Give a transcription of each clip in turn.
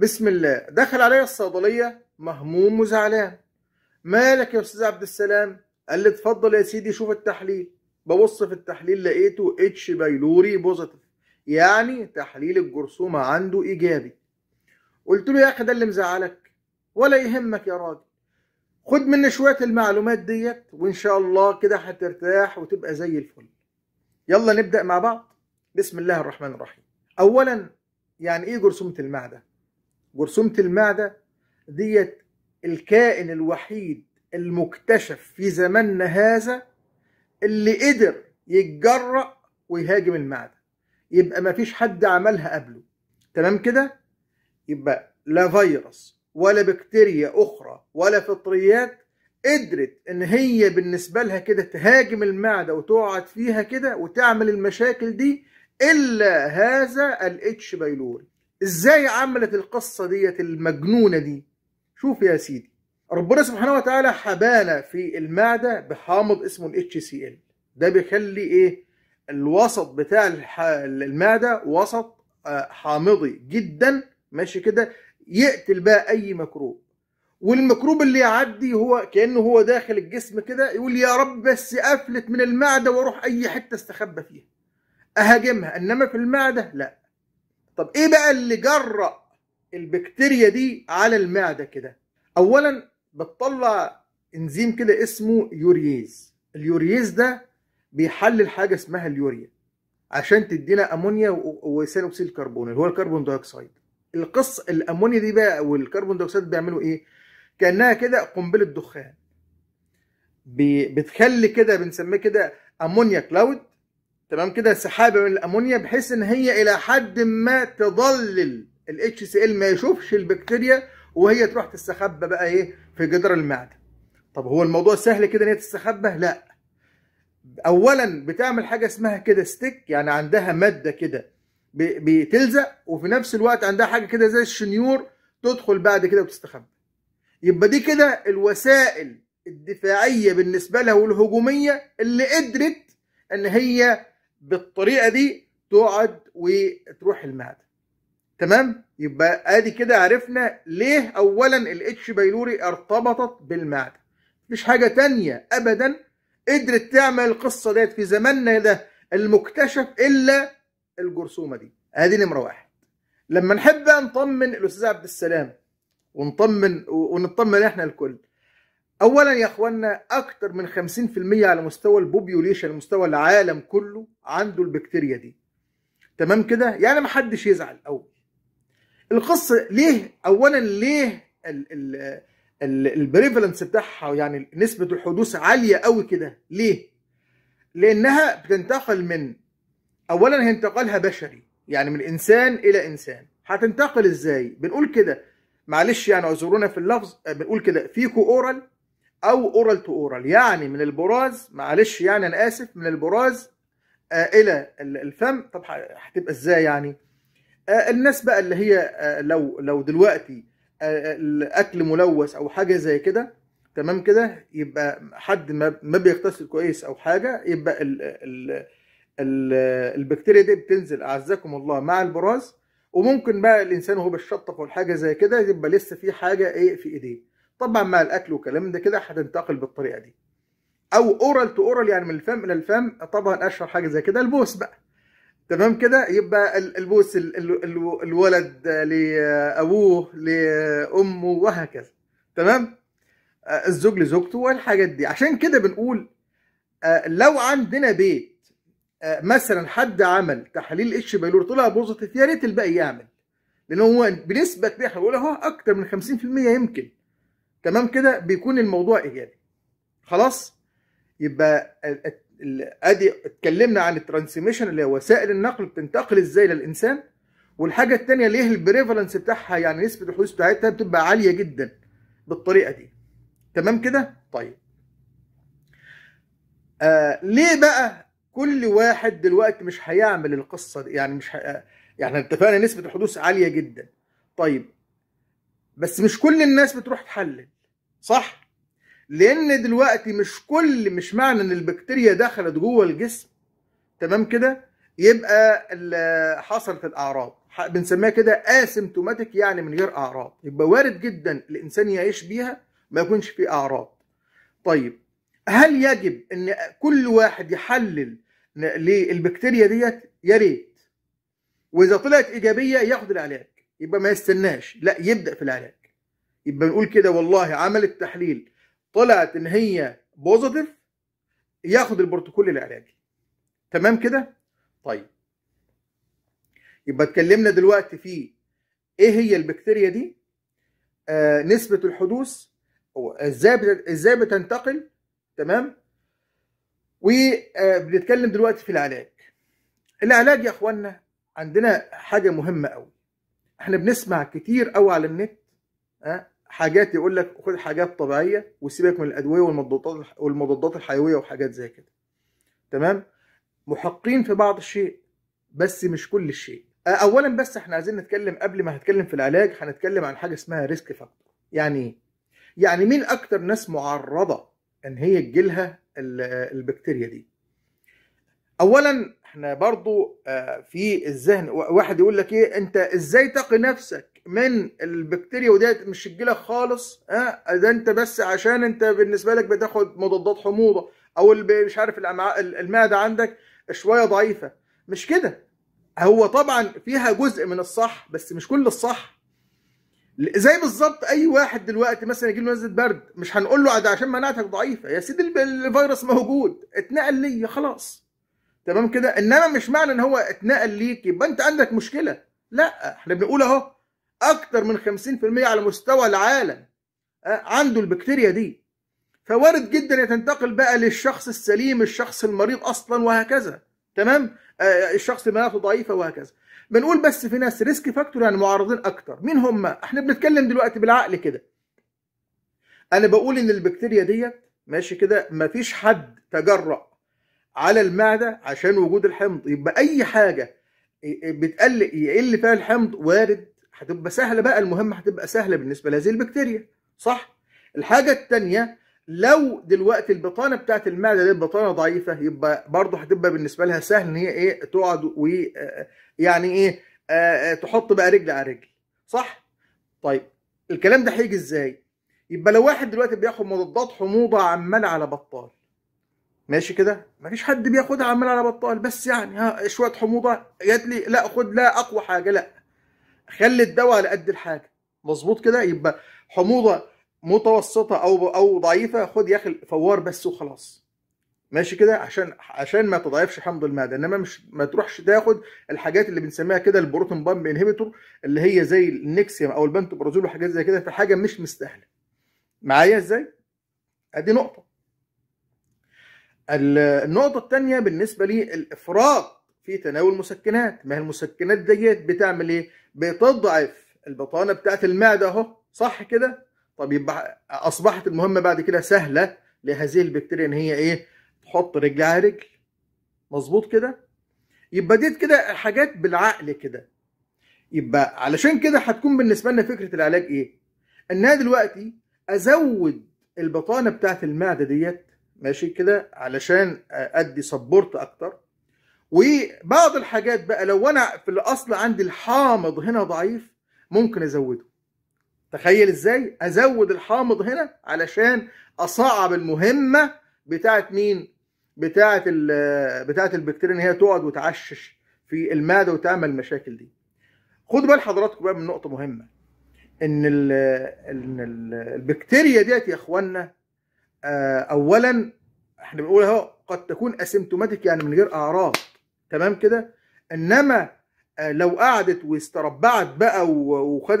بسم الله دخل عليا الصيدليه مهموم وزعلان مالك يا استاذ عبد السلام قال لي اتفضل يا سيدي شوف التحليل ببص في التحليل لقيته اتش بايلوري بوزيتيف يعني تحليل الجرثومه عنده ايجابي قلت له يا اخي ده اللي مزعلك ولا يهمك يا راجل خد مني شويه المعلومات ديت وان شاء الله كده هترتاح وتبقى زي الفل يلا نبدا مع بعض بسم الله الرحمن الرحيم اولا يعني ايه جرثومه المعده جرثومة المعدة ديت الكائن الوحيد المكتشف في زماننا هذا اللي قدر يتجرأ ويهاجم المعدة يبقى مفيش حد عملها قبله تمام كده يبقى لا فيروس ولا بكتيريا أخرى ولا فطريات قدرت ان هي بالنسبة لها كده تهاجم المعدة وتقعد فيها كده وتعمل المشاكل دي الا هذا الاتش بايلوري ازاي عملت القصه ديت المجنونه دي شوف يا سيدي ربنا سبحانه وتعالى حبانا في المعده بحامض اسمه الاتش سي ال ده بيخلي ايه الوسط بتاع المعده وسط آه، حامضي جدا ماشي كده يقتل بقى اي مكروب والمكروب اللي يعدي هو كانه هو داخل الجسم كده يقول يا رب بس افلت من المعده واروح اي حته استخبى فيها اهاجمها انما في المعده لا طب ايه بقى اللي جرأ البكتيريا دي على المعده كده اولا بتطلع انزيم كده اسمه يورييز اليورييز ده بيحلل حاجه اسمها اليوريا عشان تدينا امونيا وثاني اكسيد الكربون اللي هو الكربون دايوكسيد القص الامونيا دي بقى والكربون دايوكسيد بيعملوا ايه كانها كده قنبله دخان بتخلي كده بنسميه كده امونيا كلاود تمام كده سحابه من الامونيا بحيث ان هي الى حد ما تضلل الاتش HCl ال ما يشوفش البكتيريا وهي تروح تستخبى بقى ايه في جدار المعده طب هو الموضوع سهل كده ان هي تستخبى لا اولا بتعمل حاجه اسمها كده ستيك يعني عندها ماده كده بتلزق وفي نفس الوقت عندها حاجه كده زي الشنيور تدخل بعد كده وتستخبى يبقى دي كده الوسائل الدفاعيه بالنسبه لها والهجوميه اللي قدرت ان هي بالطريقه دي تقعد وتروح المعده تمام يبقى ادي كده عرفنا ليه اولا الاتش بايلوري ارتبطت بالمعده مش حاجه تانية ابدا قدرت تعمل القصه ديت في زماننا ده المكتشف الا الجرثومه دي ادي نمره واحد لما نحب نطمن الاستاذ عبد السلام ونطمن ونطمن احنا الكل اولا يا اخوانا اكتر من 50% على مستوى البوبيوليشن مستوى العالم كله عنده البكتيريا دي تمام كده يعني محدش يزعل او القصه ليه اولا ليه البريفالنس بتاعها يعني نسبه الحدوث عاليه قوي كده ليه لانها بتنتقل من اولا هي انتقالها بشري يعني من انسان الى انسان هتنتقل ازاي بنقول كده معلش يعني اعذرونا في اللفظ بنقول كده فيكو اورال او اورال تو اورال يعني من البراز معلش يعني انا اسف من البراز آه، الى الفم طب هتبقى ازاي يعني آه، الناس بقى اللي هي آه، لو لو دلوقتي الاكل ملوث او حاجه زي كده تمام كده يبقى حد ما بيغتسل كويس او حاجه يبقى الـ الـ الـ البكتيريا دي بتنزل اعزكم الله مع البراز وممكن بقى الانسان وهو بيشطف ولا حاجه زي كده يبقى لسه في حاجه ايه في ايديه طبعا مع الاكل والكلام ده كده هتنتقل بالطريقه دي او اورال تو اورال يعني من الفم الى الفم طبعا اشهر حاجه زي كده البوس بقى تمام كده يبقى البوس الولد لابوه لامه وهكذا تمام آه، الزوج لزوجته والحاجات دي عشان كده بنقول آه، لو عندنا بيت آه، مثلا حد عمل تحاليل اتش بايلور طلع بوزيتيف يا ريت الباقي يعمل لان هو بنسبه كبيره هقول اهو اكتر من 50% يمكن تمام كده بيكون الموضوع ايجابي خلاص يبقى ادي اتكلمنا عن الترانسميشن اللي هي وسائل النقل بتنتقل ازاي للانسان والحاجه الثانيه ليه البريفالنس بتاعها يعني نسبه الحدوث بتاعتها بتبقى عاليه جدا بالطريقه دي تمام كده طيب آه ليه بقى كل واحد دلوقتي مش هيعمل القصه دي يعني مش يعني اتفقنا نسبه الحدوث عاليه جدا طيب بس مش كل الناس بتروح تحلل صح لان دلوقتي مش كل مش معنى ان البكتيريا دخلت جوه الجسم تمام كده يبقى حصلت الاعراض بنسميها كده اسيمتوماتيك يعني من غير اعراض يبقى وارد جدا الانسان يعيش بيها ما يكونش في اعراض طيب هل يجب ان كل واحد يحلل للبكتيريا ديت يا ريت واذا طلعت ايجابيه ياخد العلاج يبقى ما يستناش لا يبدا في العلاج يبقى نقول كده والله عمل التحليل طلعت ان هي بوزيتيف ياخد البروتوكول العلاجي تمام كده طيب يبقى اتكلمنا دلوقتي في ايه هي البكتيريا دي آه نسبه الحدوث ازاي ازاي بتنتقل تمام وبنتكلم آه، دلوقتي في العلاج العلاج يا اخوانا عندنا حاجه مهمه قوي احنا بنسمع كتير قوي على النت حاجات يقول لك خد حاجات طبيعيه وسيبك من الادويه والمضادات والمضادات الحيويه وحاجات زي كده تمام محقين في بعض الشيء بس مش كل الشيء اولا بس احنا عايزين نتكلم قبل ما هنتكلم في العلاج هنتكلم عن حاجه اسمها ريسك فاكتور يعني ايه يعني مين اكتر ناس معرضه ان هي تجيلها البكتيريا دي اولا احنا برضو آه، في الذهن واحد يقول لك ايه انت ازاي تقي نفسك من البكتيريا وديت مش تجيلك خالص ها أه؟ ده انت بس عشان انت بالنسبه لك بتاخد مضادات حموضه او مش عارف الامعاء المعده عندك شويه ضعيفه مش كده هو طبعا فيها جزء من الصح بس مش كل الصح زي بالظبط اي واحد دلوقتي مثلا يجي له نزله برد مش هنقول له عشان مناعتك ضعيفه يا سيدي الفيروس موجود اتنقل ليا خلاص تمام كده انما مش معنى ان هو اتنقل ليك يبقى انت عندك مشكله لا احنا بنقول اهو اكتر من 50% على مستوى العالم آه، عنده البكتيريا دي فوارد جدا تنتقل بقى للشخص السليم الشخص المريض اصلا وهكذا تمام آه، الشخص مناعته ضعيفه وهكذا بنقول بس في ناس ريسك فاكتور يعني معرضين اكتر مين هم احنا بنتكلم دلوقتي بالعقل كده انا بقول ان البكتيريا ديت ماشي كده مفيش حد تجرأ على المعده عشان وجود الحمض يبقى اي حاجه بتقل يقل فيها الحمض وارد هتبقى سهله بقى المهمه هتبقى سهله بالنسبه لهذه البكتيريا صح الحاجه الثانيه لو دلوقتي البطانه بتاعت المعده دي البطانه ضعيفه يبقى برضه هتبقى بالنسبه لها سهل ان هي ايه تقعد ويعني ايه آه تحط بقى رجل على رجل صح طيب الكلام ده هيجي ازاي يبقى لو واحد دلوقتي بياخد مضادات حموضه عمال على بطال ماشي كده مفيش حد بياخدها عمال على بطال بس يعني ها شويه حموضه جات لي لا خد لا اقوى حاجه لا خلي الدواء على قد الحاجه مظبوط كده يبقى حموضه متوسطه او او ضعيفه خد يا اخي فوار بس وخلاص ماشي كده عشان عشان ما تضعفش حمض المعده انما مش ما تروحش تاخد الحاجات اللي بنسميها كده البروتون بامب انهبيتور اللي هي زي النكسيوم او البنتوبرازول وحاجات زي كده في حاجه مش مستاهله معايا ازاي ادي نقطه النقطة الثانية بالنسبة لي الإفراط في تناول المسكنات، ما هي المسكنات ديت بتعمل إيه؟ بتضعف البطانة بتاعت المعدة أهو، صح كده؟ طب يبقى أصبحت المهمة بعد كده سهلة لهذه البكتيريا إن هي إيه؟ تحط رجل على رجل. مظبوط كده؟ يبقى ديت كده حاجات بالعقل كده. يبقى علشان كده هتكون بالنسبة لنا فكرة العلاج إيه؟ إن أنا دلوقتي أزود البطانة بتاعت المعدة ديت ماشي كده علشان ادي سبورت اكتر وبعض الحاجات بقى لو انا في الاصل عندي الحامض هنا ضعيف ممكن ازوده تخيل ازاي ازود الحامض هنا علشان اصعب المهمه بتاعت مين بتاعت بتاعت البكتيريا ان هي تقعد وتعشش في المعده وتعمل المشاكل دي خدوا بال حضراتكم بقى من نقطه مهمه ان ال البكتيريا ديت يا اخوانا آه، اولا احنا بنقول اهو قد تكون اسيمتوماتيك يعني من غير اعراض تمام كده انما آه، لو قعدت واستربعت بقى وخد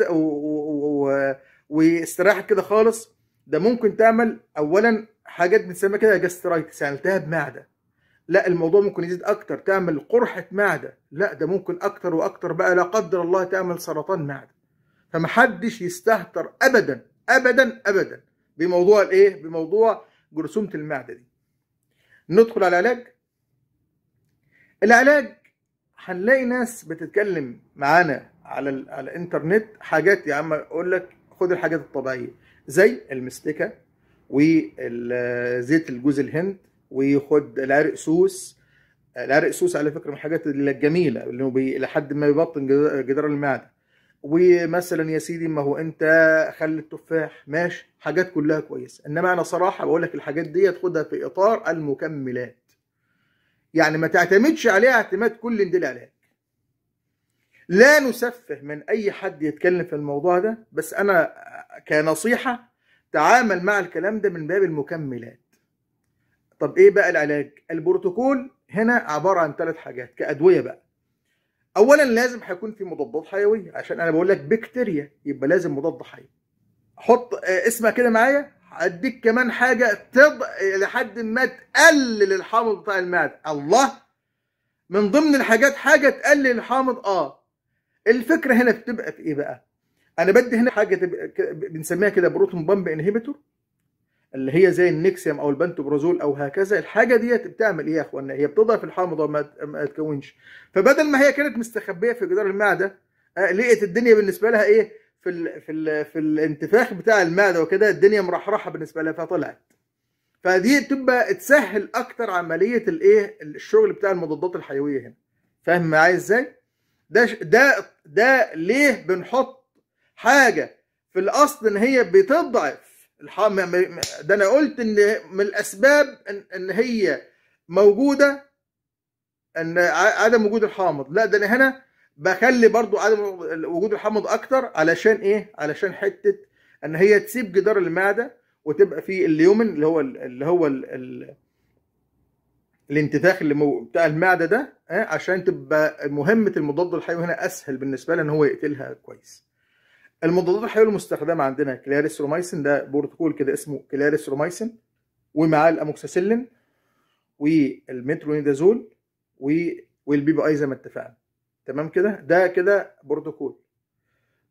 واستراحت كده خالص ده ممكن تعمل اولا حاجات بنسميها كده جاسترايتس يعني التهاب معده لا الموضوع ممكن يزيد اكتر تعمل قرحه معده لا ده ممكن اكتر واكتر بقى لا قدر الله تعمل سرطان معده فمحدش يستهتر ابدا ابدا ابدا بموضوع الايه بموضوع جرثومه المعده دي ندخل على العلاج العلاج هنلاقي ناس بتتكلم معانا على على الانترنت حاجات يا يعني عم اقول لك خد الحاجات الطبيعيه زي المستكه وزيت الجوز الهند وخد العرق سوس العرق سوس على فكره من الحاجات الجميله اللي الى حد ما يبطن جدار المعده ومثلا يا سيدي ما هو انت خل التفاح ماشي حاجات كلها كويسه انما انا صراحه بقول لك الحاجات دي خدها في اطار المكملات يعني ما تعتمدش عليها اعتماد كل دليل عليك لا نسفه من اي حد يتكلم في الموضوع ده بس انا كنصيحه تعامل مع الكلام ده من باب المكملات طب ايه بقى العلاج البروتوكول هنا عباره عن ثلاث حاجات كادويه بقى اولا لازم هيكون في مضادات حيويه عشان انا بقول لك بكتيريا يبقى لازم مضاد حيوي حط آه، اسمها كده معايا هديك كمان حاجه تض... لحد ما تقلل الحامض بتاع المعده الله من ضمن الحاجات حاجه تقلل الحامض اه الفكره هنا بتبقى في ايه بقى انا بدي هنا حاجه بنسميها كده بروتون بامب انهبيتور اللي هي زي النكسيوم او البنتوبرازول او هكذا الحاجه ديت بتعمل ايه يا اخوانا هي بتضعف الحمض وما تكونش فبدل ما هي كانت مستخبيه في جدار المعده آه، لقيت الدنيا بالنسبه لها ايه في الـ في الـ في الانتفاخ بتاع المعده وكده الدنيا مرحرحه بالنسبه لها فطلعت فدي تبقى تسهل اكتر عمليه الايه الشغل بتاع المضادات الحيويه هنا فاهم معايا ازاي ده ده ده ليه بنحط حاجه في الاصل ان هي بتضعف ده انا قلت ان من الاسباب ان, إن هي موجوده ان عدم وجود الحامض لا ده انا هنا بخلي برضو عدم وجود الحامض اكتر علشان ايه علشان حته ان هي تسيب جدار المعده وتبقى في اليومن اللي هو اللي هو الـ الـ الانتفاخ اللي مو بتاع المعده ده عشان تبقى مهمه المضاد الحيوي هنا اسهل بالنسبه لها ان هو يقتلها كويس المضادات الحيويه المستخدمه عندنا كلاريسرومايسين ده بروتوكول كده اسمه كلاريسرومايسين ومعاه الاموكساسيلين والمترونيدازول والبي بي اي زي ما اتفقنا تمام كده ده كده بروتوكول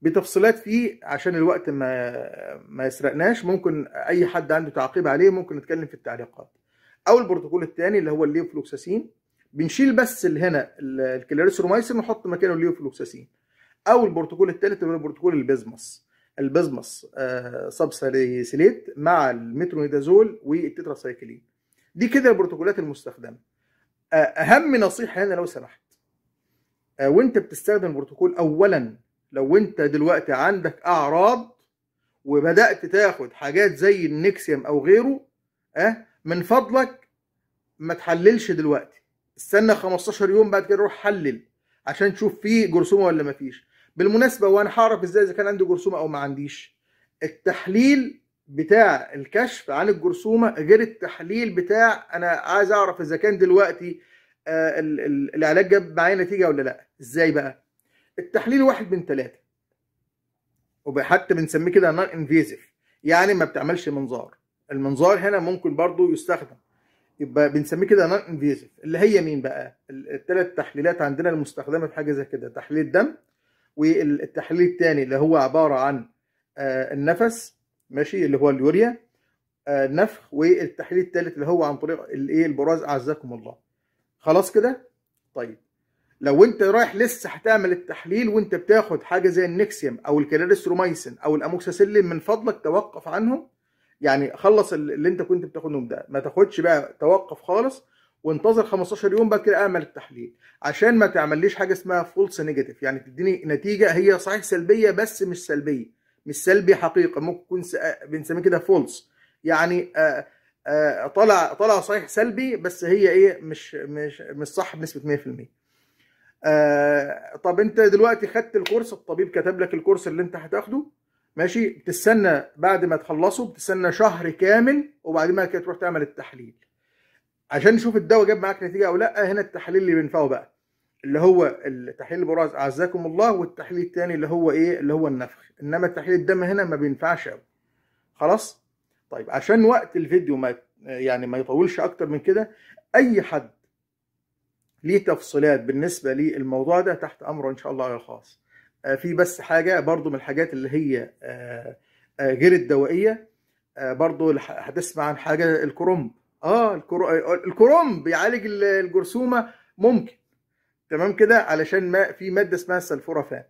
بتفصيلات فيه عشان الوقت ما ما يسرقناش ممكن اي حد عنده تعقيب عليه ممكن نتكلم في التعليقات او البروتوكول الثاني اللي هو الليوفلوكساسين بنشيل بس اللي هنا الكلاريسرومايسين ونحط مكانه الليوفلوكساسين او البروتوكول الثالث اللي هو بروتوكول البيزمس البيزمس آه مع المترونيدازول والتتراسايكلين دي كده البروتوكولات المستخدمه آه، اهم نصيحه هنا لو سمحت آه، وانت بتستخدم البروتوكول اولا لو انت دلوقتي عندك اعراض وبدات تاخد حاجات زي النكسيوم او غيره اه من فضلك ما تحللش دلوقتي استنى 15 يوم بعد كده روح حلل عشان تشوف فيه جرثومه ولا ما فيش بالمناسبه وانا هعرف ازاي اذا كان عندي جرثومه او ما عنديش التحليل بتاع الكشف عن الجرثومه غير التحليل بتاع انا عايز اعرف اذا كان دلوقتي آه، العلاج جاب معايا نتيجه ولا لا ازاي بقى التحليل واحد من ثلاثه وحتى بنسميه كده نون انفيزيف يعني ما بتعملش منظار المنظار هنا ممكن برضو يستخدم يبقى بنسميه كده نون انفيزيف اللي هي مين بقى الثلاث تحليلات عندنا المستخدمه في حاجه زي كده تحليل دم والتحليل الثاني اللي هو عباره عن آه، النفس ماشي اللي هو اليوريا آه، نفخ والتحليل الثالث اللي هو عن طريق الايه البراز اعزكم الله خلاص كده طيب لو انت رايح لسه هتعمل التحليل وانت بتاخد حاجه زي النكسيوم او الكلاريسترومايسين او الاموكساسيلين من فضلك توقف عنهم يعني خلص اللي انت كنت بتاخدهم ده ما تاخدش بقى توقف خالص وانتظر 15 يوم بعد كده اعمل التحليل عشان ما تعمليش حاجه اسمها فولس نيجاتيف يعني تديني نتيجه هي صحيح سلبيه بس مش سلبيه مش سلبي حقيقه ممكن يكون بنسميه كده فولس يعني آه، آه، طلع طلع صحيح سلبي بس هي ايه مش مش مش صح بنسبه 100% آه طب انت دلوقتي خدت الكورس الطبيب كتب لك الكورس اللي انت هتاخده ماشي بتستنى بعد ما تخلصه بتستنى شهر كامل وبعد ما كده تروح تعمل التحليل عشان نشوف الدواء جاب معاك نتيجه او لا هنا التحليل اللي بينفعه بقى اللي هو التحليل البراز اعزكم الله والتحليل الثاني اللي هو ايه اللي هو النفخ انما تحليل الدم هنا ما بينفعش قوي خلاص طيب عشان وقت الفيديو ما يعني ما يطولش اكتر من كده اي حد ليه تفصيلات بالنسبه للموضوع ده تحت امره ان شاء الله الخاص آه، في بس حاجه برضو من الحاجات اللي هي آه، آه، غير الدوائيه برضو هتسمع عن حاجه الكرنب اه الكرو... الكروم بيعالج الجرثومه ممكن تمام كده علشان ما في ماده اسمها السلفورافان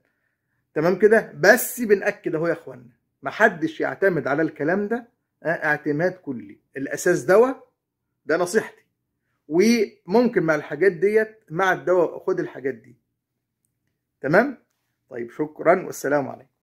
تمام كده بس بنأكد اهو يا اخوانا محدش يعتمد على الكلام ده آه، اعتماد كلي الاساس دواء ده نصيحتي وممكن مع الحاجات ديت مع الدواء خد الحاجات دي تمام طيب شكرا والسلام عليكم